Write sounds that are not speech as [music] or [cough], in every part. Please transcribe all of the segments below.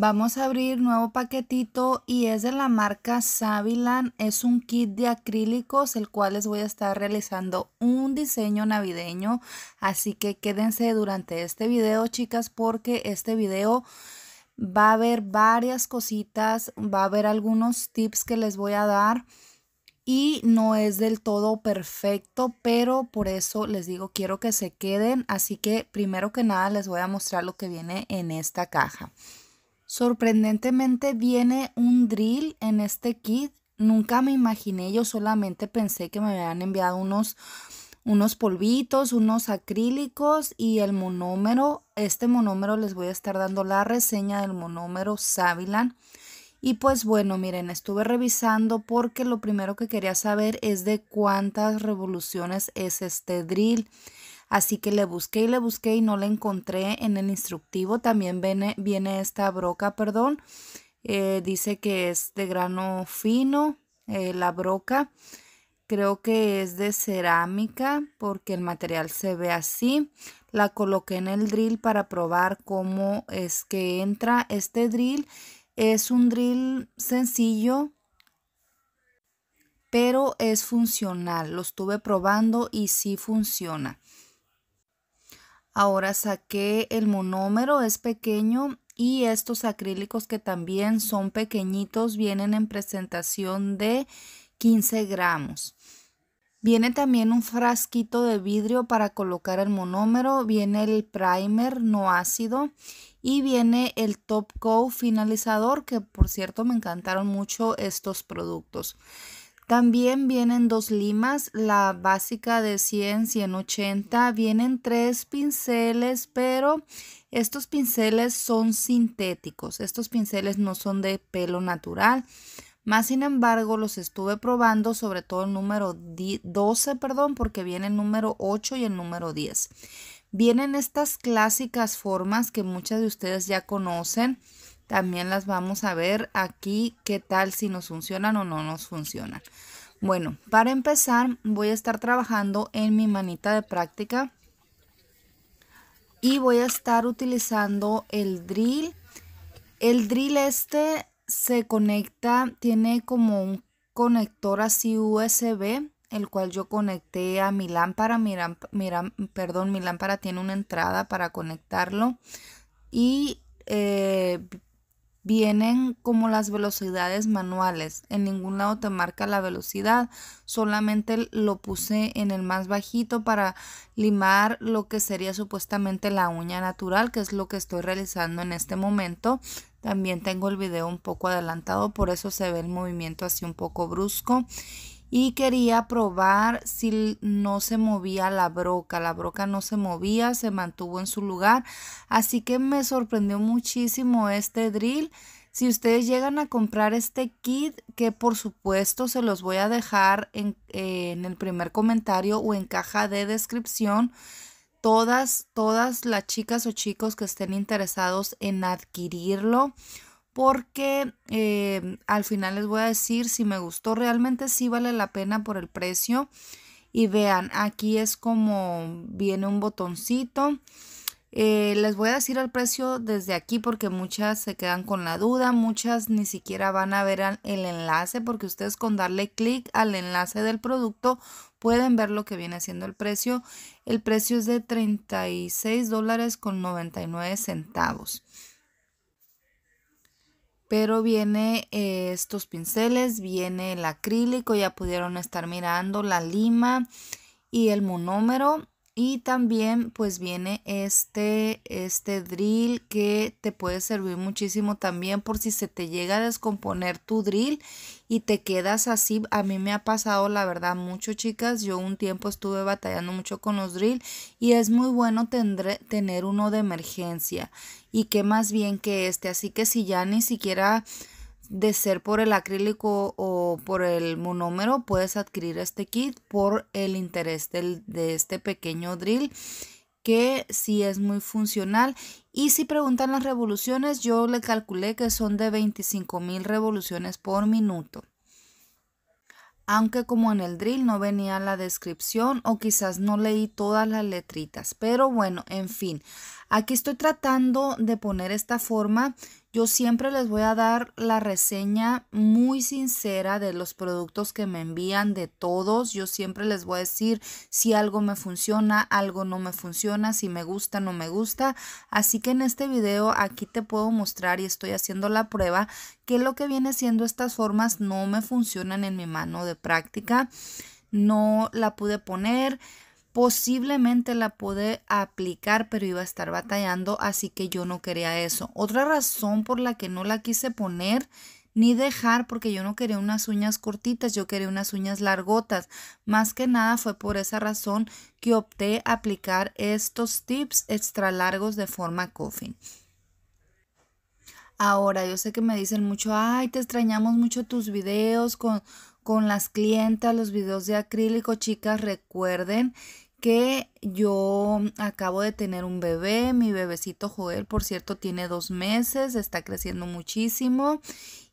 Vamos a abrir nuevo paquetito y es de la marca Savilan. Es un kit de acrílicos el cual les voy a estar realizando un diseño navideño. Así que quédense durante este video chicas porque este video va a haber varias cositas. Va a haber algunos tips que les voy a dar y no es del todo perfecto, pero por eso les digo quiero que se queden. Así que primero que nada les voy a mostrar lo que viene en esta caja. Sorprendentemente viene un drill en este kit. Nunca me imaginé, yo solamente pensé que me habían enviado unos, unos polvitos, unos acrílicos y el monómero. Este monómero les voy a estar dando la reseña del monómero Savilan. Y pues bueno, miren, estuve revisando porque lo primero que quería saber es de cuántas revoluciones es este drill. Así que le busqué y le busqué y no la encontré en el instructivo. También viene, esta broca, perdón. Eh, dice que es de grano fino, eh, la broca. Creo que es de cerámica porque el material se ve así. La coloqué en el drill para probar cómo es que entra este drill. Es un drill sencillo, pero es funcional. Lo estuve probando y sí funciona. Ahora saqué el monómero, es pequeño y estos acrílicos que también son pequeñitos vienen en presentación de 15 gramos. Viene también un frasquito de vidrio para colocar el monómero, viene el primer no ácido y viene el top coat finalizador que por cierto me encantaron mucho estos productos. También vienen dos limas, la básica de 100, 180, vienen tres pinceles, pero estos pinceles son sintéticos, estos pinceles no son de pelo natural. Más sin embargo, los estuve probando, sobre todo el número 12, perdón, porque viene el número 8 y el número 10. Vienen estas clásicas formas que muchas de ustedes ya conocen también las vamos a ver aquí qué tal si nos funcionan o no nos funcionan. Bueno, para empezar voy a estar trabajando en mi manita de práctica y voy a estar utilizando el drill. El drill este se conecta, tiene como un conector así USB, el cual yo conecté a mi lámpara. Mi, mi, perdón, mi lámpara tiene una entrada para conectarlo y eh, vienen como las velocidades manuales. En ningún lado te marca la velocidad. Solamente lo puse en el más bajito para limar lo que sería supuestamente la uña natural, que es lo que estoy realizando en este momento. También tengo el video un poco adelantado, por eso se ve el movimiento así un poco brusco y quería probar si no se movía la broca. La broca no se movía, se mantuvo en su lugar. Así que me sorprendió muchísimo este drill. Si ustedes llegan a comprar este kit, que por supuesto se los voy a dejar en, en el primer comentario o en caja de descripción, todas, todas las chicas o chicos que estén interesados en adquirirlo porque eh, al final les voy a decir si me gustó realmente, si vale la pena por el precio. Y vean, aquí es como viene un botoncito. Eh, les voy a decir el precio desde aquí porque muchas se quedan con la duda, muchas ni siquiera van a ver el enlace porque ustedes con darle clic al enlace del producto pueden ver lo que viene siendo el precio. El precio es de $36.99 dólares con centavos pero viene eh, estos pinceles, viene el acrílico, ya pudieron estar mirando la lima y el monómero y también pues viene este, este drill que te puede servir muchísimo también por si se te llega a descomponer tu drill y te quedas así. A mí me ha pasado la verdad mucho chicas. Yo un tiempo estuve batallando mucho con los drill y es muy bueno tener uno de emergencia y que más bien que este. Así que si ya ni siquiera de ser por el acrílico o por el monómero, puedes adquirir este kit por el interés de este pequeño drill que sí es muy funcional. Y si preguntan las revoluciones, yo le calculé que son de 25.000 revoluciones por minuto. Aunque como en el drill no venía la descripción o quizás no leí todas las letritas. Pero bueno, en fin. Aquí estoy tratando de poner esta forma. Yo siempre les voy a dar la reseña muy sincera de los productos que me envían, de todos. Yo siempre les voy a decir si algo me funciona, algo no me funciona, si me gusta, no me gusta. Así que en este video aquí te puedo mostrar y estoy haciendo la prueba que lo que viene siendo estas formas no me funcionan en mi mano de práctica. No la pude poner posiblemente la pude aplicar, pero iba a estar batallando, así que yo no quería eso. Otra razón por la que no la quise poner ni dejar, porque yo no quería unas uñas cortitas, yo quería unas uñas largotas. Más que nada fue por esa razón que opté a aplicar estos tips extra largos de forma coffin. Ahora, yo sé que me dicen mucho, ay, te extrañamos mucho tus videos con, con las clientas, los videos de acrílico, chicas, recuerden que yo acabo de tener un bebé, mi bebecito Joel, por cierto, tiene dos meses, está creciendo muchísimo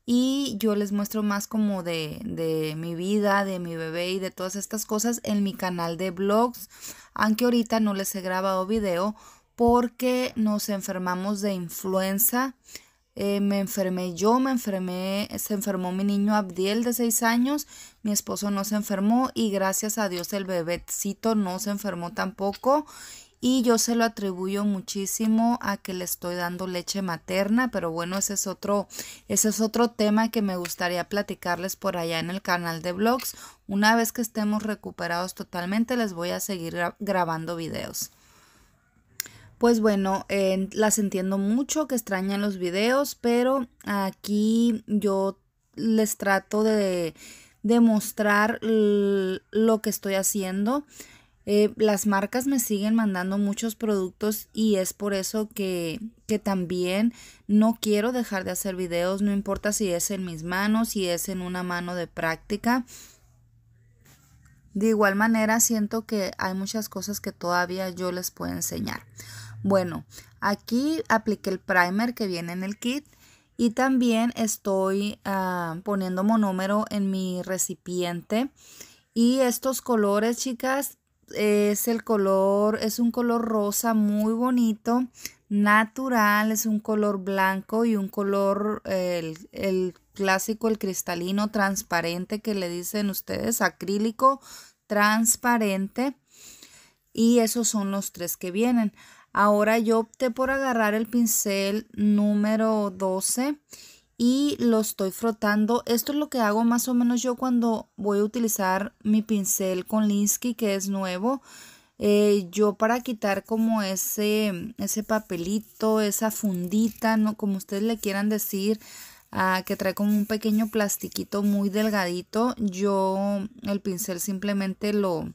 y yo les muestro más como de, de, mi vida, de mi bebé y de todas estas cosas en mi canal de blogs, aunque ahorita no les he grabado video porque nos enfermamos de influenza eh, me enfermé yo, me enfermé, se enfermó mi niño Abdiel de 6 años, mi esposo no se enfermó y gracias a Dios el bebecito no se enfermó tampoco y yo se lo atribuyo muchísimo a que le estoy dando leche materna, pero bueno, ese es otro, ese es otro tema que me gustaría platicarles por allá en el canal de blogs. Una vez que estemos recuperados totalmente, les voy a seguir grabando videos pues bueno, las entiendo mucho que extrañan los videos, pero aquí yo les trato de demostrar lo que estoy haciendo. Eh, las marcas me siguen mandando muchos productos y es por eso que, que, también no quiero dejar de hacer videos, no importa si es en mis manos, si es en una mano de práctica. De igual manera siento que hay muchas cosas que todavía yo les puedo enseñar. Bueno, aquí apliqué el primer que viene en el kit y también estoy ah, poniendo monómero en mi recipiente. Y estos colores, chicas, es el color, es un color rosa muy bonito, natural, es un color blanco y un color, el, el clásico, el cristalino transparente que le dicen ustedes, acrílico transparente. Y esos son los tres que vienen. Ahora yo opté por agarrar el pincel número 12 y lo estoy frotando. Esto es lo que hago más o menos yo cuando voy a utilizar mi pincel con Linsky que es nuevo. Eh, yo para quitar como ese, ese papelito, esa fundita, ¿no? como ustedes le quieran decir, ah, que trae como un pequeño plastiquito muy delgadito, yo el pincel simplemente lo,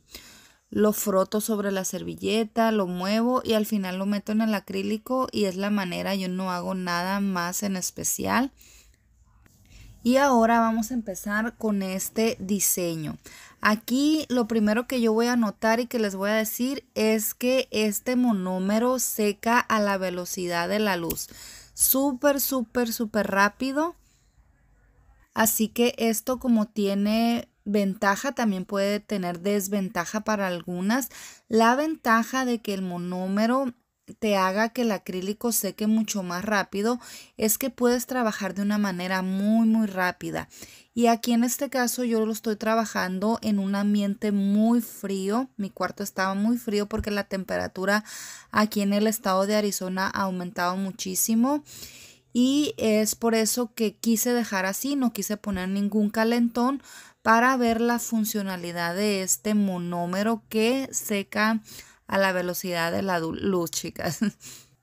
lo froto sobre la servilleta, lo muevo y al final lo meto en el acrílico y es la manera, yo no hago nada más en especial. Y ahora vamos a empezar con este diseño. Aquí lo primero que yo voy a notar y que les voy a decir es que este monómero seca a la velocidad de la luz. Súper, súper, súper rápido. Así que esto como tiene ventaja, también puede tener desventaja para algunas. La ventaja de que el monómero te haga que el acrílico seque mucho más rápido es que puedes trabajar de una manera muy muy rápida y aquí en este caso yo lo estoy trabajando en un ambiente muy frío mi cuarto estaba muy frío porque la temperatura aquí en el estado de Arizona ha aumentado muchísimo y es por eso que quise dejar así, no quise poner ningún calentón para ver la funcionalidad de este monómero que seca a la velocidad de la luz, chicas. [laughs]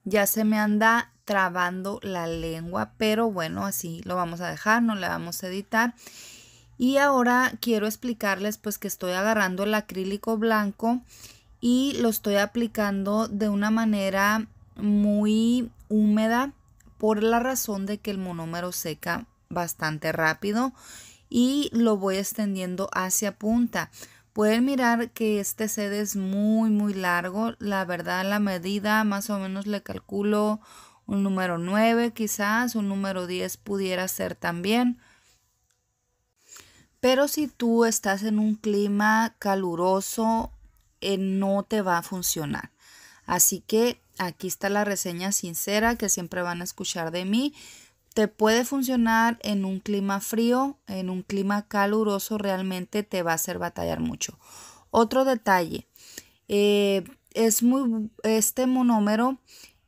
ya se me anda trabando la lengua, pero bueno, así lo vamos a dejar, no le vamos a editar. Y ahora quiero explicarles pues que estoy agarrando el acrílico blanco y lo estoy aplicando de una manera muy húmeda por la razón de que el monómero seca bastante rápido y lo voy extendiendo hacia punta. Pueden mirar que este sed es muy muy largo, la verdad la medida más o menos le calculo un número 9 quizás, un número 10 pudiera ser también. Pero si tú estás en un clima caluroso, eh, no te va a funcionar. Así que aquí está la reseña sincera que siempre van a escuchar de mí. Te puede funcionar en un clima frío, en un clima caluroso realmente te va a hacer batallar mucho. Otro detalle, eh, es muy este monómero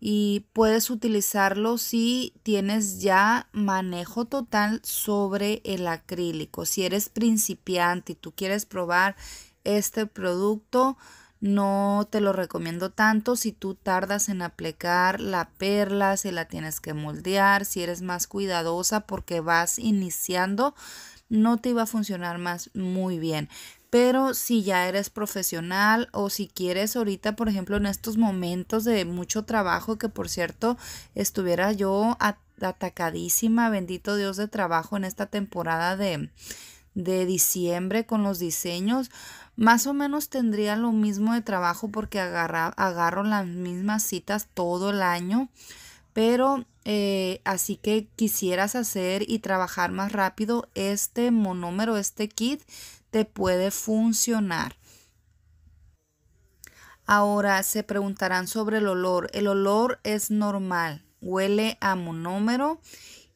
y puedes utilizarlo si tienes ya manejo total sobre el acrílico. Si eres principiante y tú quieres probar este producto, no te lo recomiendo tanto si tú tardas en aplicar la perla, si la tienes que moldear, si eres más cuidadosa porque vas iniciando, no te iba a funcionar más muy bien. Pero si ya eres profesional o si quieres ahorita, por ejemplo, en estos momentos de mucho trabajo, que por cierto estuviera yo atacadísima, bendito Dios de trabajo en esta temporada de, de diciembre con los diseños, más o menos tendría lo mismo de trabajo porque agarro las mismas citas todo el año, pero eh, así que quisieras hacer y trabajar más rápido, este monómero, este kit te puede funcionar. Ahora se preguntarán sobre el olor. El olor es normal, huele a monómero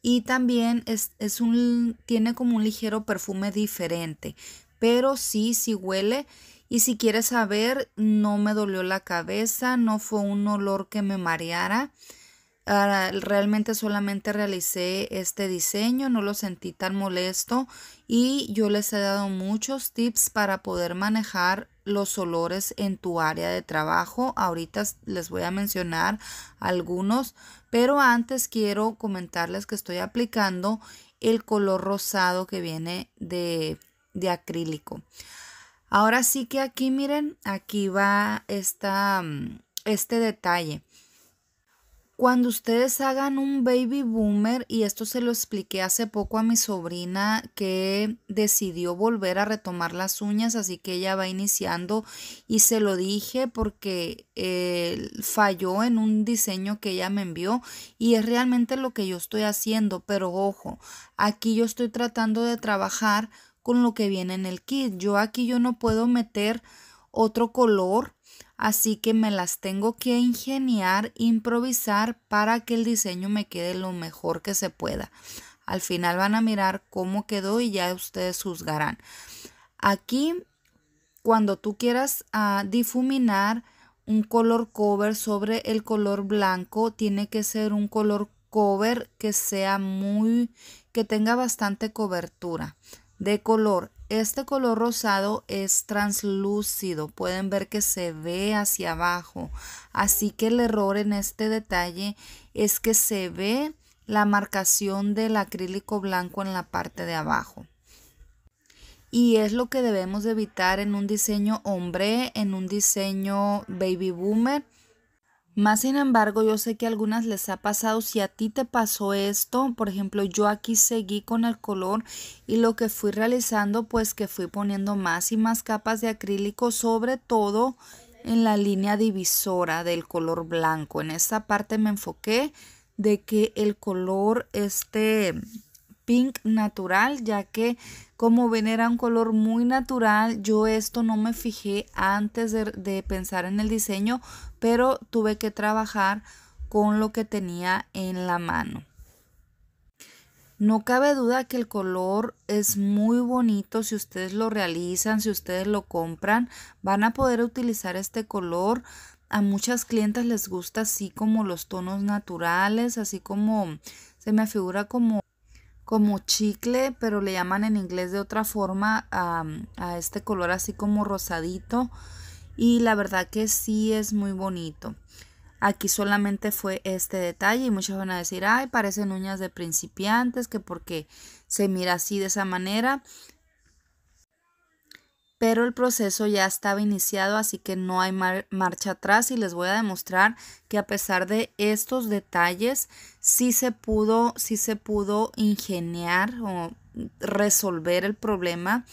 y también es, un, tiene como un ligero perfume diferente pero sí, sí huele. Y si quieres saber, no me dolió la cabeza, no fue un olor que me mareara. Ah, realmente solamente realicé este diseño, no lo sentí tan molesto y yo les he dado muchos tips para poder manejar los olores en tu área de trabajo. Ahorita les voy a mencionar algunos, pero antes quiero comentarles que estoy aplicando el color rosado que viene de de acrílico. Ahora sí que aquí miren, aquí va esta, mm, este detalle. Cuando ustedes hagan un baby boomer, y esto se lo expliqué hace poco a mi sobrina que decidió volver a retomar las uñas, así que ella va iniciando y se lo dije porque eh, falló en un diseño que ella me envió y es realmente lo que yo estoy haciendo, pero ojo, aquí yo estoy tratando de trabajar con lo que viene en el kit. Yo aquí yo no puedo meter otro color, así que me las tengo que ingeniar, improvisar para que el diseño me quede lo mejor que se pueda. Al final van a mirar cómo quedó y ya ustedes juzgarán. Aquí, cuando tú quieras ah, difuminar un color cover sobre el color blanco, tiene que ser un color cover que sea muy, que tenga bastante cobertura de color. Este color rosado es translúcido, pueden ver que se ve hacia abajo. Así que el error en este detalle es que se ve la marcación del acrílico blanco en la parte de abajo. Y es lo que debemos evitar en un diseño hombre, en un diseño baby boomer más sin embargo, yo sé que a algunas les ha pasado, si a ti te pasó esto, por ejemplo, yo aquí seguí con el color y lo que fui realizando, pues que fui poniendo más y más capas de acrílico, sobre todo en la línea divisora del color blanco. En esta parte me enfoqué de que el color este pink natural, ya que como ven era un color muy natural, yo esto no me fijé antes de, pensar en el diseño, pero tuve que trabajar con lo que tenía en la mano. No cabe duda que el color es muy bonito. Si ustedes lo realizan, si ustedes lo compran, van a poder utilizar este color. A muchas clientas les gusta así como los tonos naturales, así como se me figura como como chicle, pero le llaman en inglés de otra forma a, este color así como rosadito. Y la verdad que sí es muy bonito. Aquí solamente fue este detalle y muchos van a decir, ay, parecen uñas de principiantes, que porque se mira así de esa manera pero el proceso ya estaba iniciado, así que no hay marcha atrás y les voy a demostrar que a pesar de estos detalles, sí se pudo, sí se pudo ingeniar o resolver el problema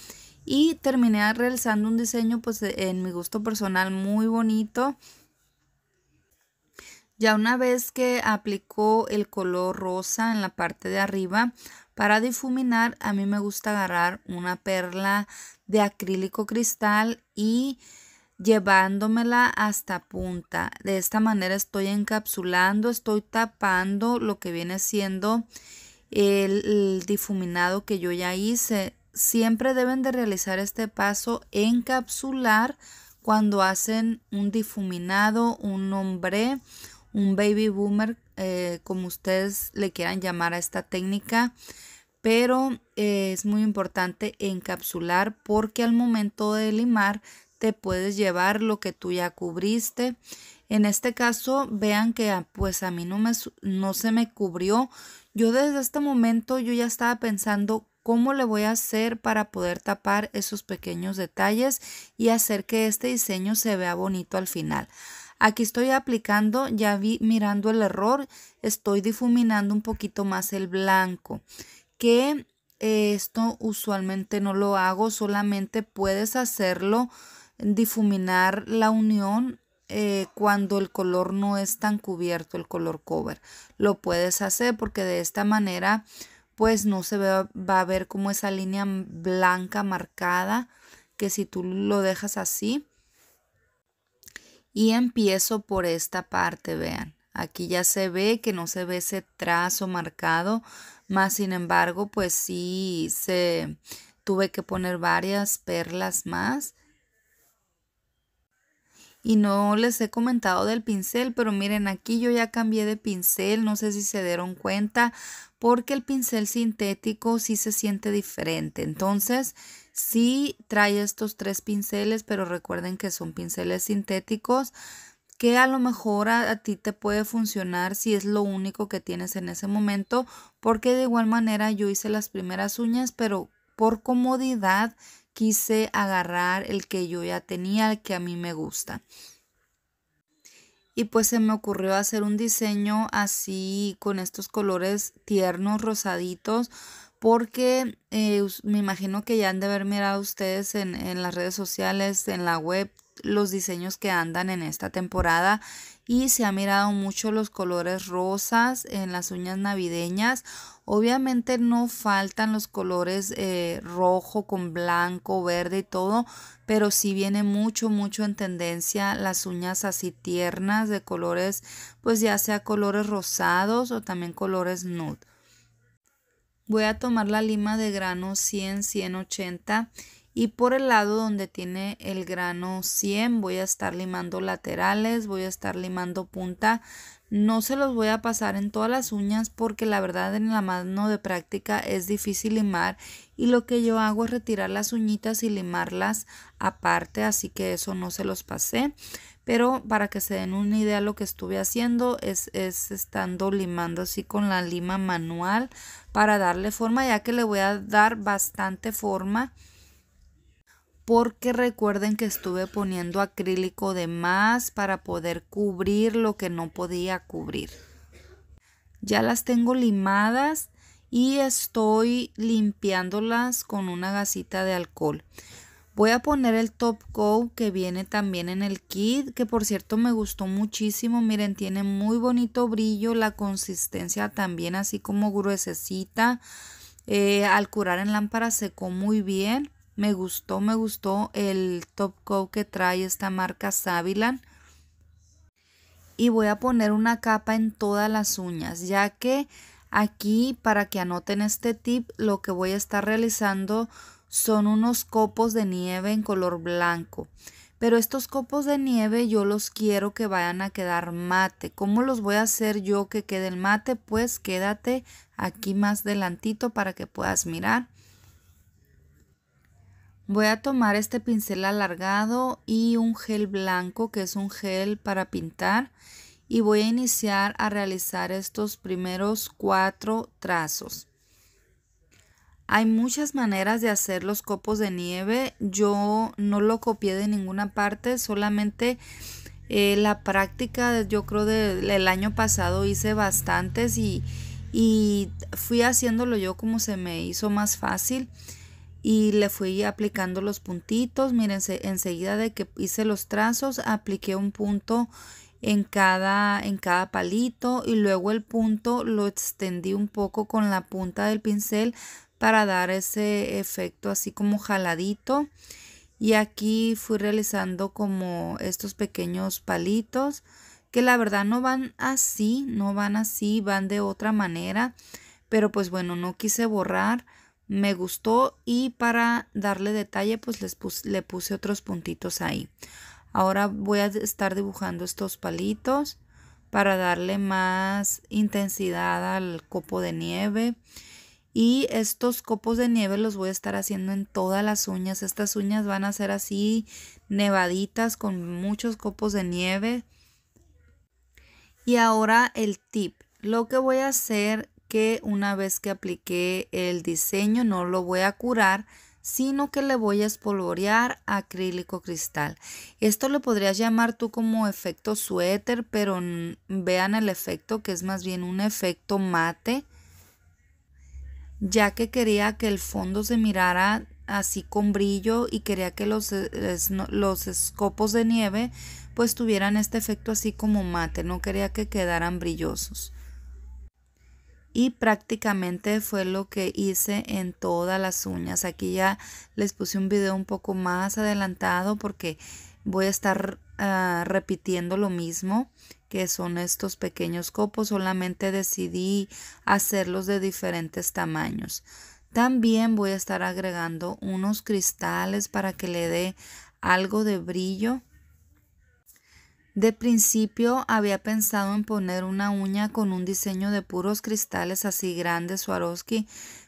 y terminé realizando un diseño pues en mi gusto personal muy bonito. Ya una vez que aplicó el color rosa en la parte de arriba, para difuminar a mí me gusta agarrar una perla de acrílico cristal y llevándomela hasta punta. De esta manera estoy encapsulando, estoy tapando lo que viene siendo el, difuminado que yo ya hice. Siempre deben de realizar este paso encapsular cuando hacen un difuminado, un hombre, un baby boomer, eh, como ustedes le quieran llamar a esta técnica pero eh, es muy importante encapsular porque al momento de limar te puedes llevar lo que tú ya cubriste. En este caso, vean que ah, pues a mí no, me, no se me cubrió. Yo desde este momento yo ya estaba pensando cómo le voy a hacer para poder tapar esos pequeños detalles y hacer que este diseño se vea bonito al final. Aquí estoy aplicando, ya vi mirando el error, estoy difuminando un poquito más el blanco que eh, esto usualmente no lo hago, solamente puedes hacerlo, difuminar la unión eh, cuando el color no es tan cubierto, el color cover. Lo puedes hacer porque de esta manera pues no se va a ver como esa línea blanca marcada que si tú lo dejas así. Y empiezo por esta parte, vean. Aquí ya se ve que no se ve ese trazo marcado más sin embargo, pues sí, se, tuve que poner varias perlas más. Y no les he comentado del pincel, pero miren, aquí yo ya cambié de pincel, no sé si se dieron cuenta, porque el pincel sintético sí se siente diferente. Entonces, sí trae estos tres pinceles, pero recuerden que son pinceles sintéticos que a lo mejor a, ti te puede funcionar si es lo único que tienes en ese momento, porque de igual manera yo hice las primeras uñas, pero por comodidad quise agarrar el que yo ya tenía, el que a mí me gusta. Y pues se me ocurrió hacer un diseño así con estos colores tiernos, rosaditos, porque eh, me imagino que ya han de haber mirado ustedes en, en, las redes sociales, en la web, los diseños que andan en esta temporada y se ha mirado mucho los colores rosas en las uñas navideñas. Obviamente no faltan los colores eh, rojo con blanco, verde y todo, pero si viene mucho, mucho en tendencia las uñas así tiernas de colores, pues ya sea colores rosados o también colores nude. Voy a tomar la lima de grano 100-180 y por el lado donde tiene el grano 100 voy a estar limando laterales, voy a estar limando punta. No se los voy a pasar en todas las uñas porque la verdad en la mano de práctica es difícil limar y lo que yo hago es retirar las uñitas y limarlas aparte, así que eso no se los pasé. Pero para que se den una idea lo que estuve haciendo es, es estando limando así con la lima manual para darle forma ya que le voy a dar bastante forma porque recuerden que estuve poniendo acrílico de más para poder cubrir lo que no podía cubrir. Ya las tengo limadas y estoy limpiándolas con una gasita de alcohol. Voy a poner el top coat que viene también en el kit, que por cierto me gustó muchísimo. Miren, tiene muy bonito brillo, la consistencia también así como gruesecita. Eh, al curar en lámpara secó muy bien. Me gustó, me gustó el top coat que trae esta marca Savilan. Y voy a poner una capa en todas las uñas, ya que aquí para que anoten este tip, lo que voy a estar realizando son unos copos de nieve en color blanco. Pero estos copos de nieve yo los quiero que vayan a quedar mate. ¿Cómo los voy a hacer yo que el mate? Pues quédate aquí más delantito para que puedas mirar. Voy a tomar este pincel alargado y un gel blanco que es un gel para pintar y voy a iniciar a realizar estos primeros cuatro trazos. Hay muchas maneras de hacer los copos de nieve. Yo no lo copié de ninguna parte, solamente eh, la práctica, yo creo del el año pasado hice bastantes y, y fui haciéndolo yo como se me hizo más fácil y le fui aplicando los puntitos. Miren, enseguida de que hice los trazos, apliqué un punto en cada, en cada palito y luego el punto lo extendí un poco con la punta del pincel para dar ese efecto así como jaladito. Y aquí fui realizando como estos pequeños palitos que la verdad no van así, no van así, van de otra manera. Pero pues bueno, no quise borrar me gustó y para darle detalle pues les le puse otros puntitos ahí. Ahora voy a estar dibujando estos palitos para darle más intensidad al copo de nieve. Y estos copos de nieve los voy a estar haciendo en todas las uñas. Estas uñas van a ser así nevaditas con muchos copos de nieve. Y ahora el tip. Lo que voy a hacer que una vez que apliqué el diseño no lo voy a curar, sino que le voy a espolvorear acrílico cristal. Esto lo podrías llamar tú como efecto suéter, pero vean el efecto que es más bien un efecto mate, ya que quería que el fondo se mirara así con brillo y quería que los, e, los escopos de nieve pues tuvieran este efecto así como mate, no quería que quedaran brillosos y prácticamente fue lo que hice en todas las uñas. Aquí ya les puse un video un poco más adelantado porque voy a estar ah, repitiendo lo mismo que son estos pequeños copos. Solamente decidí hacerlos de diferentes tamaños. También voy a estar agregando unos cristales para que le dé algo de brillo de principio había pensado en poner una uña con un diseño de puros cristales así grandes Swarovski,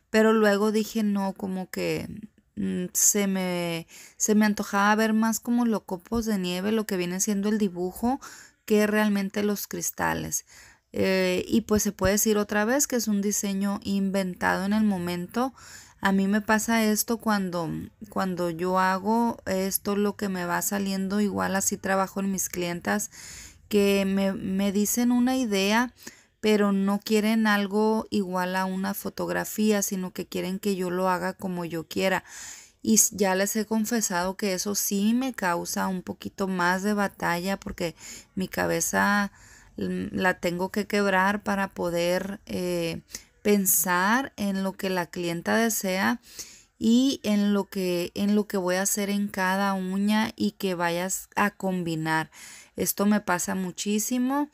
pero luego dije no, como que mm, se me, se me antojaba ver más como los copos de nieve, lo que viene siendo el dibujo, que realmente los cristales. Eh, y pues se puede decir otra vez que es un diseño inventado en el momento a mí me pasa esto cuando, cuando yo hago esto, lo que me va saliendo, igual así trabajo en mis clientas, que me, dicen una idea, pero no quieren algo igual a una fotografía, sino que quieren que yo lo haga como yo quiera. Y ya les he confesado que eso sí me causa un poquito más de batalla porque mi cabeza mm, la tengo que quebrar para poder eh, pensar en lo que la clienta desea y en lo que en lo que voy a hacer en cada uña y que vayas a combinar. Esto me pasa muchísimo,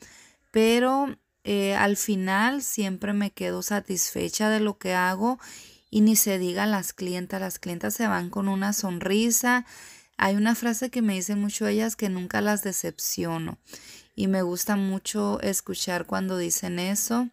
pero eh, al final siempre me quedo satisfecha de lo que hago y ni se diga las clientas, las clientas se van con una sonrisa. Hay una frase que me dicen mucho ellas que nunca las decepciono y me gusta mucho escuchar cuando dicen eso.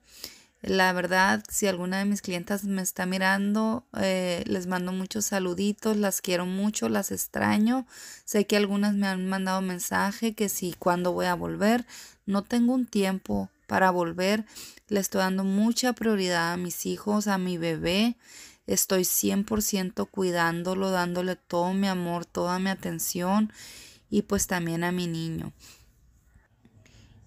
La verdad, si alguna de mis clientas me está mirando, eh, les mando muchos saluditos, las quiero mucho, las extraño. Sé que algunas me han mandado mensaje que si cuándo voy a volver. No tengo un tiempo para volver. Le estoy dando mucha prioridad a mis hijos, a mi bebé. Estoy 100% cuidándolo, dándole todo mi amor, toda mi atención y pues también a mi niño.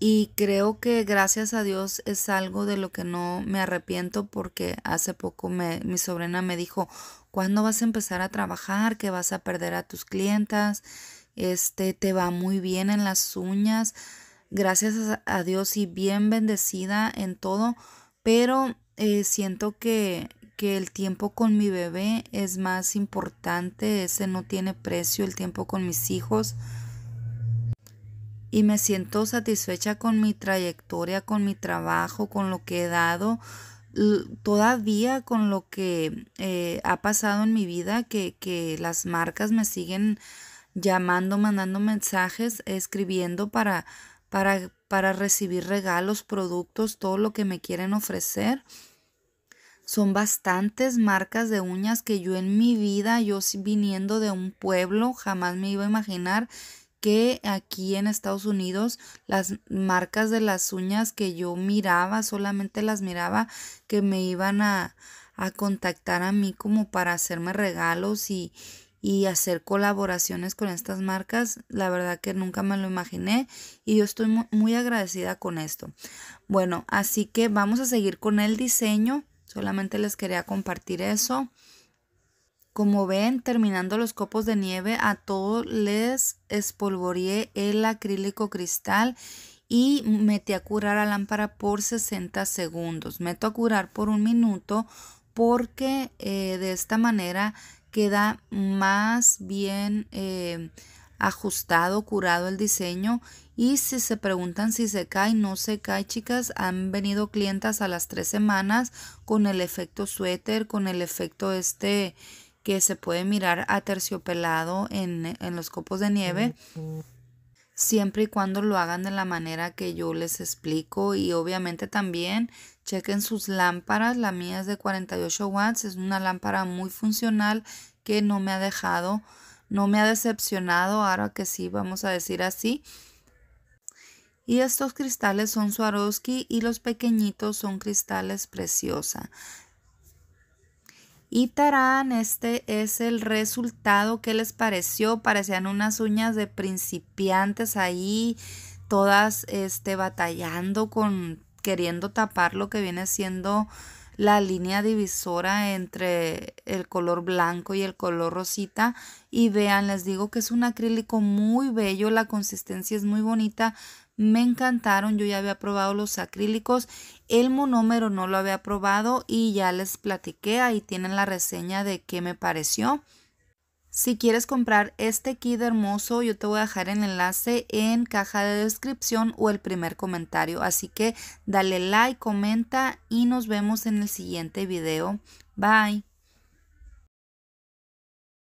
Y creo que gracias a Dios es algo de lo que no me arrepiento porque hace poco me, mi sobrina me dijo, ¿cuándo vas a empezar a trabajar? ¿Que vas a perder a tus clientas? Este, te va muy bien en las uñas. Gracias a Dios y bien bendecida en todo, pero eh, siento que, que el tiempo con mi bebé es más importante, ese no tiene precio, el tiempo con mis hijos y me siento satisfecha con mi trayectoria, con mi trabajo, con lo que he dado, todavía con lo que eh, ha pasado en mi vida, que, las marcas me siguen llamando, mandando mensajes, escribiendo para, para, para recibir regalos, productos, todo lo que me quieren ofrecer. Son bastantes marcas de uñas que yo en mi vida, yo viniendo de un pueblo, jamás me iba a imaginar que aquí en Estados Unidos las marcas de las uñas que yo miraba, solamente las miraba, que me iban a, contactar a mí como para hacerme regalos y hacer colaboraciones con estas marcas. La verdad que nunca me lo imaginé y yo estoy muy agradecida con esto. Bueno, así que vamos a seguir con el diseño. Solamente les quería compartir eso. Como ven, terminando los copos de nieve, a todos les espolvoreé el acrílico cristal y metí a curar la lámpara por 60 segundos. Meto a curar por un minuto porque eh, de esta manera queda más bien eh, ajustado, curado el diseño. Y si se preguntan si se cae, no se cae, chicas. Han venido clientas a las tres semanas con el efecto suéter, con el efecto este que se puede mirar aterciopelado en, en los copos de nieve. Siempre y cuando lo hagan de la manera que yo les explico y obviamente también chequen sus lámparas. La mía es de 48 watts, es una lámpara muy funcional que no me ha dejado, no me ha decepcionado, ahora que sí, vamos a decir así. Y estos cristales son Swarovski y los pequeñitos son cristales preciosa y tarán, este es el resultado que les pareció, parecían unas uñas de principiantes ahí, todas este, batallando con, queriendo tapar lo que viene siendo la línea divisora entre el color blanco y el color rosita y vean les digo que es un acrílico muy bello la consistencia es muy bonita me encantaron. Yo ya había probado los acrílicos, el monómero no lo había probado y ya les platiqué, ahí tienen la reseña de qué me pareció. Si quieres comprar este kit hermoso, yo te voy a dejar el enlace en caja de descripción o el primer comentario. Así que dale like, comenta y nos vemos en el siguiente video. Bye.